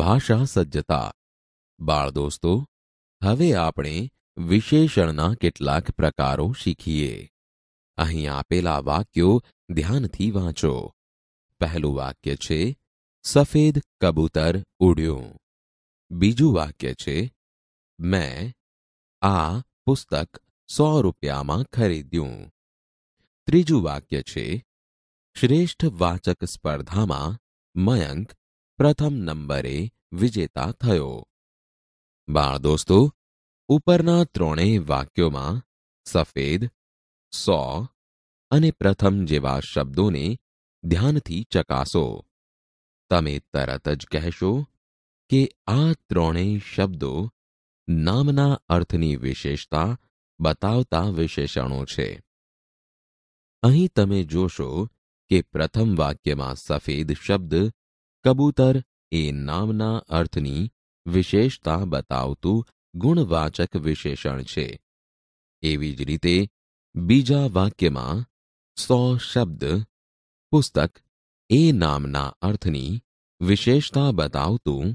ભાષા સજ્જતા બાળ દોસ્તો હવે આપણે વિશેષણના કેટલાક પ્રકારો શીખીએ અહીં આપેલા વાક્યો ધ્યાનથી વાંચો પહેલું વાક્ય છે સફેદ કબૂતર ઉડ્યું બીજું વાક્ય છે મેં આ પુસ્તક સો રૂપિયામાં ખરીદ્યું ત્રીજું વાક્ય છે શ્રેષ્ઠ વાચક સ્પર્ધામાં મયંક પ્રથમ નંબરે વિજેતા થયો બાળ દોસ્તો ઉપરના ત્રણેય વાક્યોમાં સફેદ સો અને પ્રથમ જેવા શબ્દોને ધ્યાનથી ચકાસો તમે તરત જ કહેશો કે આ ત્રણેય શબ્દો નામના અર્થની વિશેષતા બતાવતા વિશેષણો છે અહીં તમે જોશો કે પ્રથમ વાક્યમાં સફેદ શબ્દ કબૂતર એ નામના અર્થની વિશેષતા બતાવતું ગુણવાચક વિશેષણ છે એવી જ રીતે બીજા વાક્યમાં સો શબ્દ પુસ્તક એ નામના અર્થની વિશેષતા બતાવતું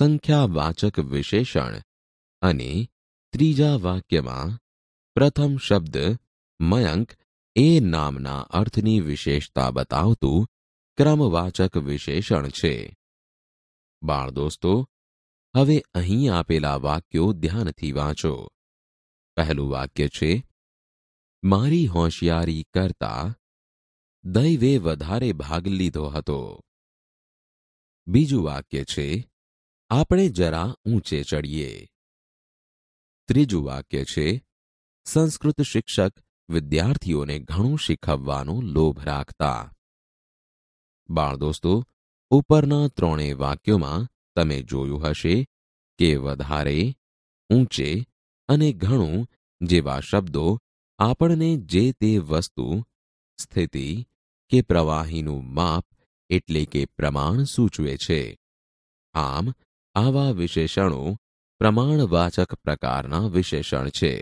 સંખ્યાવાચક વિશેષણ અને ત્રીજા વાક્યમાં પ્રથમ શબ્દ મયંક એ નામના અર્થની વિશેષતા બતાવતું ક્રમવાચક વિશેષણ છે બાળ દોસ્તો હવે અહીં આપેલા વાક્યો ધ્યાનથી વાંચો પહેલું વાક્ય છે મારી હોશિયારી કરતા દૈવે વધારે ભાગ લીધો હતો બીજું વાક્ય છે આપણે જરા ઊંચે ચડીએ ત્રીજું વાક્ય છે સંસ્કૃત શિક્ષક વિદ્યાર્થીઓને ઘણું શીખવવાનો લોભ રાખતા બાળદોસ્તો ઉપરના ત્રણેય વાક્યોમાં તમે જોયું હશે કે વધારે ઊંચે અને ઘણું જેવા શબ્દો આપણને જે તે વસ્તુ સ્થિતિ કે પ્રવાહીનું માપ એટલે કે પ્રમાણ સૂચવે છે આમ આવા વિશેષણો પ્રમાણવાચક પ્રકારના વિશેષણ છે